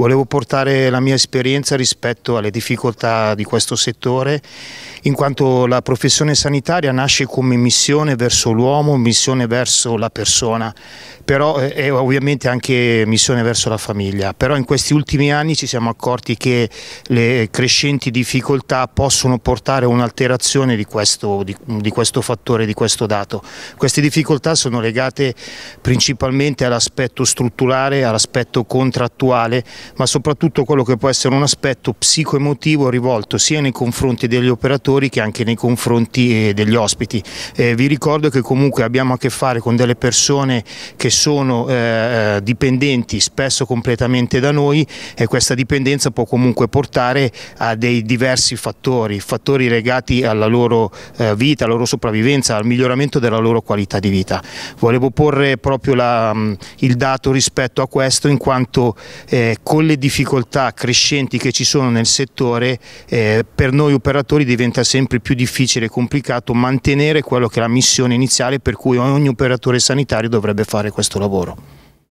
Volevo portare la mia esperienza rispetto alle difficoltà di questo settore, in quanto la professione sanitaria nasce come missione verso l'uomo, missione verso la persona, però è eh, ovviamente anche missione verso la famiglia. Però in questi ultimi anni ci siamo accorti che le crescenti difficoltà possono portare a un'alterazione di, di, di questo fattore, di questo dato. Queste difficoltà sono legate principalmente all'aspetto strutturale, all'aspetto contrattuale ma soprattutto quello che può essere un aspetto psicoemotivo rivolto sia nei confronti degli operatori che anche nei confronti eh, degli ospiti. Eh, vi ricordo che comunque abbiamo a che fare con delle persone che sono eh, eh, dipendenti spesso completamente da noi e questa dipendenza può comunque portare a dei diversi fattori, fattori legati alla loro eh, vita, alla loro sopravvivenza, al miglioramento della loro qualità di vita. Volevo porre proprio la, mm, il dato rispetto a questo in quanto eh, con con le difficoltà crescenti che ci sono nel settore, eh, per noi operatori diventa sempre più difficile e complicato mantenere quello che è la missione iniziale per cui ogni operatore sanitario dovrebbe fare questo lavoro.